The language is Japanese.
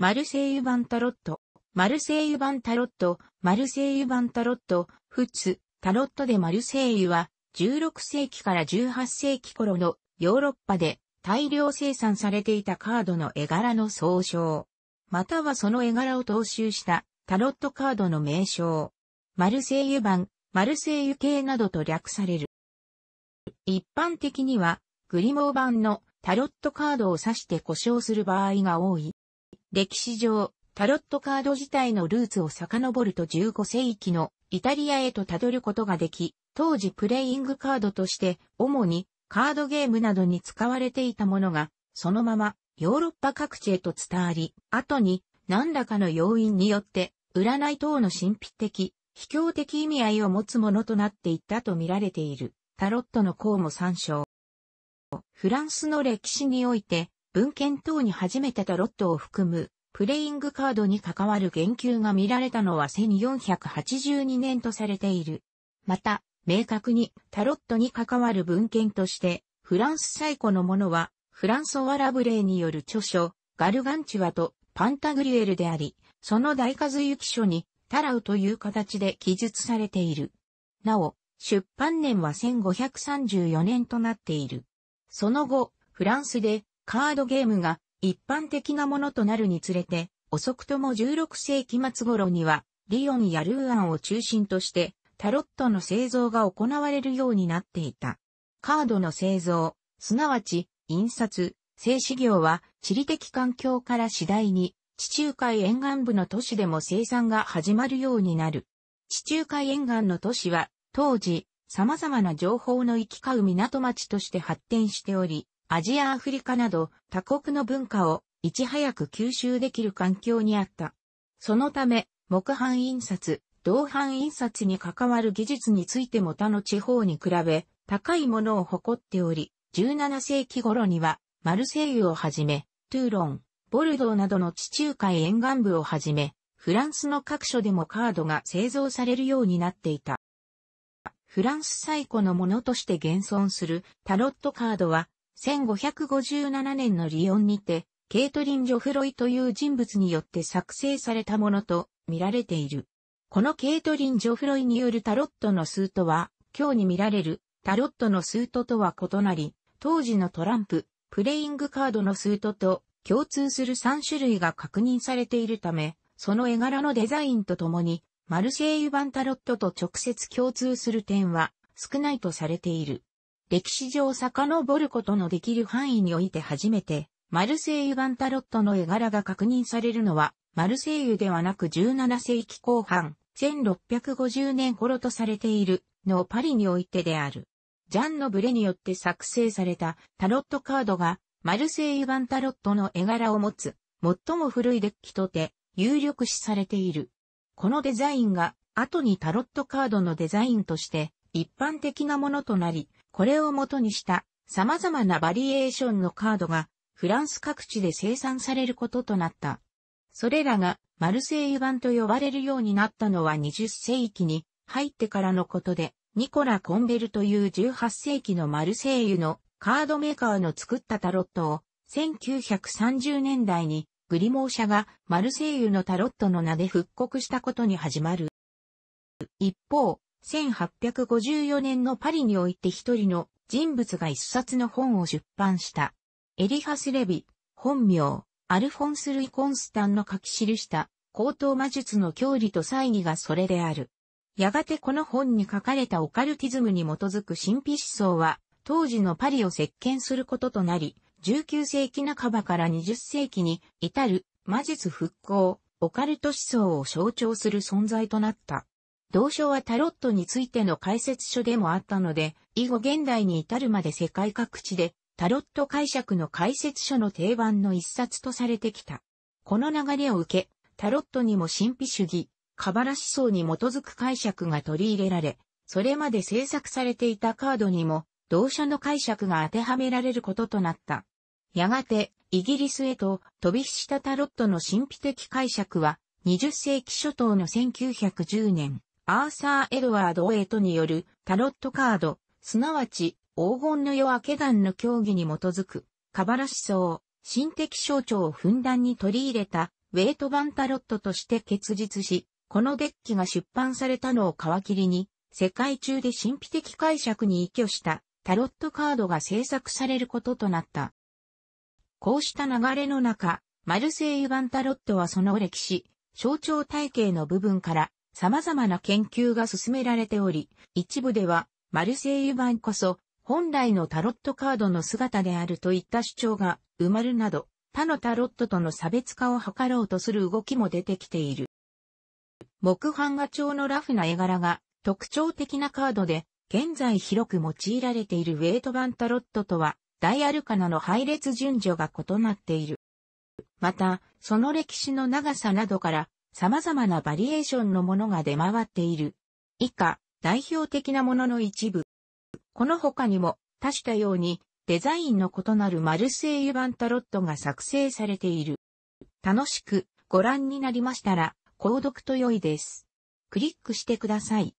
マルセイユ版タロット、マルセイユ版タロット、マルセイユ版タロット、普通、タロットでマルセイユは、16世紀から18世紀頃のヨーロッパで大量生産されていたカードの絵柄の総称。またはその絵柄を踏襲したタロットカードの名称。マルセイユ版、マルセイユ系などと略される。一般的には、グリモー版のタロットカードを指して故障する場合が多い。歴史上、タロットカード自体のルーツを遡ると15世紀のイタリアへと辿ることができ、当時プレイングカードとして主にカードゲームなどに使われていたものが、そのままヨーロッパ各地へと伝わり、後に何らかの要因によって占い等の神秘的、秘境的意味合いを持つものとなっていったと見られているタロットの項も参照。フランスの歴史において文献等に初めてタロットを含むプレイングカードに関わる言及が見られたのは1482年とされている。また、明確にタロットに関わる文献として、フランス最古のものは、フランソワ・ラブレーによる著書、ガルガンチュアとパンタグリュエルであり、その大数行書に、タラウという形で記述されている。なお、出版年は1534年となっている。その後、フランスでカードゲームが一般的なものとなるにつれて、遅くとも16世紀末頃には、リオンやルーアンを中心として、タロットの製造が行われるようになっていた。カードの製造、すなわち、印刷、製紙業は地理的環境から次第に地中海沿岸部の都市でも生産が始まるようになる。地中海沿岸の都市は当時様々な情報の行き交う港町として発展しており、アジアアフリカなど他国の文化をいち早く吸収できる環境にあった。そのため、木版印刷、銅版印刷に関わる技術についても他の地方に比べ高いものを誇っており、17世紀頃にはマルセイユをはじめ、トゥーロン、ボルドーなどの地中海沿岸部をはじめ、フランスの各所でもカードが製造されるようになっていた。フランス最古のものとして現存するタロットカードは1557年のリオンにて、ケイトリン・ジョフロイという人物によって作成されたものと見られている。このケイトリン・ジョフロイによるタロットのスートは、今日に見られるタロットのスートとは異なり、当時のトランプ、プレイングカードのスートと共通する3種類が確認されているため、その絵柄のデザインとともに、マルシェイユ版タロットと直接共通する点は少ないとされている。歴史上遡ることのできる範囲において初めて、マルセイユンタロットの絵柄が確認されるのは、マルセイユではなく17世紀後半、1650年頃とされている、のパリにおいてである。ジャンのブレによって作成されたタロットカードが、マルセイユンタロットの絵柄を持つ、最も古いデッキとて、有力視されている。このデザインが、後にタロットカードのデザインとして、一般的なものとなり、これを元にした様々なバリエーションのカードがフランス各地で生産されることとなった。それらがマルセイユ版と呼ばれるようになったのは20世紀に入ってからのことで、ニコラ・コンベルという18世紀のマルセイユのカードメーカーの作ったタロットを1930年代にグリモー社がマルセイユのタロットの名で復刻したことに始まる。一方、1854年のパリにおいて一人の人物が一冊の本を出版した。エリハス・レビ、本名、アルフォンス・ルイ・コンスタンの書き記した高等魔術の教理と祭儀がそれである。やがてこの本に書かれたオカルティズムに基づく神秘思想は、当時のパリを席巻することとなり、19世紀半ばから20世紀に至る魔術復興、オカルト思想を象徴する存在となった。同書はタロットについての解説書でもあったので、以後現代に至るまで世界各地でタロット解釈の解説書の定番の一冊とされてきた。この流れを受け、タロットにも神秘主義、カバラ思想に基づく解釈が取り入れられ、それまで制作されていたカードにも、同書の解釈が当てはめられることとなった。やがて、イギリスへと飛び火したタロットの神秘的解釈は、20世紀初頭の1910年、アーサー・エドワード・ウェイトによるタロットカード、すなわち黄金の夜明け団の競技に基づく、カバラ思想、心的象徴をふんだんに取り入れた、ウェイト版タロットとして結実し、このデッキが出版されたのを皮切りに、世界中で神秘的解釈に依拠したタロットカードが制作されることとなった。こうした流れの中、マルセイユ版タロットはその歴史、象徴体系の部分から様々な研究が進められており、一部では、マルセイユ版こそ、本来のタロットカードの姿であるといった主張が埋まるなど、他のタロットとの差別化を図ろうとする動きも出てきている。木版画調のラフな絵柄が特徴的なカードで、現在広く用いられているウェイト版タロットとは、ダイアルカナの配列順序が異なっている。また、その歴史の長さなどから、様々なバリエーションのものが出回っている。以下、代表的なものの一部。この他にも、多種多様に、デザインの異なるマルセイユ版タロットが作成されている。楽しくご覧になりましたら、購読と良いです。クリックしてください。